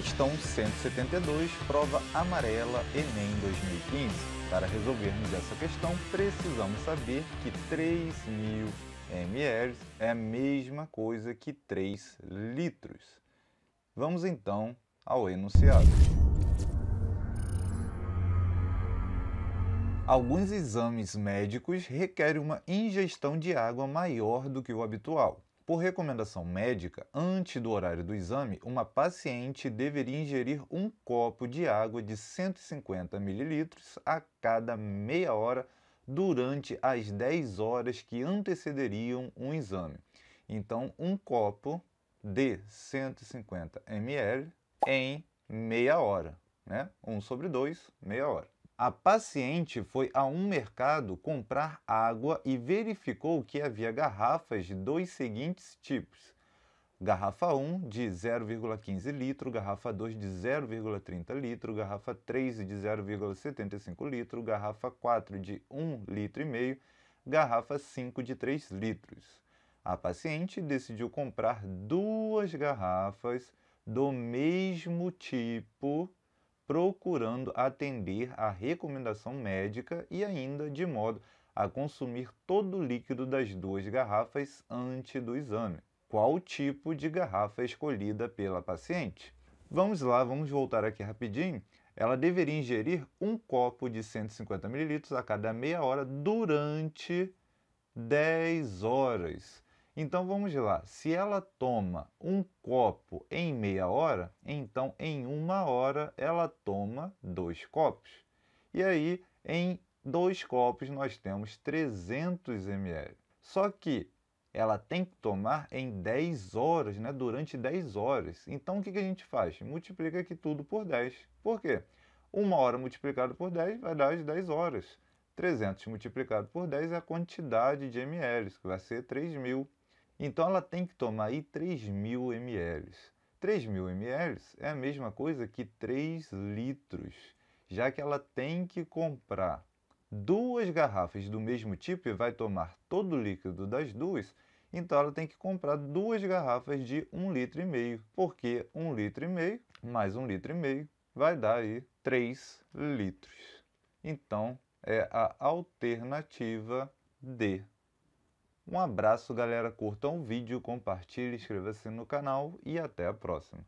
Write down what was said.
Questão 172, prova amarela Enem 2015. Para resolvermos essa questão, precisamos saber que 3.000 ml é a mesma coisa que 3 litros. Vamos então ao enunciado. Alguns exames médicos requerem uma ingestão de água maior do que o habitual. Por recomendação médica, antes do horário do exame, uma paciente deveria ingerir um copo de água de 150 ml a cada meia hora durante as 10 horas que antecederiam um exame. Então, um copo de 150 ml em meia hora, né? Um sobre dois, meia hora. A paciente foi a um mercado comprar água e verificou que havia garrafas de dois seguintes tipos: garrafa 1 de 0,15 litro, garrafa 2 de 0,30 litro, garrafa 3 de 0,75 litro, garrafa 4 de 1 litro e meio, garrafa 5 de 3 litros. A paciente decidiu comprar duas garrafas do mesmo tipo procurando atender à recomendação médica e ainda de modo a consumir todo o líquido das duas garrafas antes do exame. Qual tipo de garrafa escolhida pela paciente? Vamos lá, vamos voltar aqui rapidinho. Ela deveria ingerir um copo de 150 ml a cada meia hora durante 10 horas. Então vamos lá, se ela toma um copo em meia hora, então em uma hora ela toma dois copos. E aí em dois copos nós temos 300 ml. Só que ela tem que tomar em 10 horas, né? durante 10 horas. Então o que, que a gente faz? Multiplica aqui tudo por 10. Por quê? Uma hora multiplicado por 10 vai dar as 10 horas. 300 multiplicado por 10 é a quantidade de ml, que vai ser 3.000 mil. Então ela tem que tomar aí 3.000 ml. 3.000 ml é a mesma coisa que 3 litros, já que ela tem que comprar duas garrafas do mesmo tipo e vai tomar todo o líquido das duas, então ela tem que comprar duas garrafas de 1,5 litro, e meio, porque 1,5 litro e meio mais 1,5 litro e meio vai dar aí 3 litros. Então é a alternativa D. Um abraço galera, curtam o vídeo, compartilhe, inscreva-se no canal e até a próxima.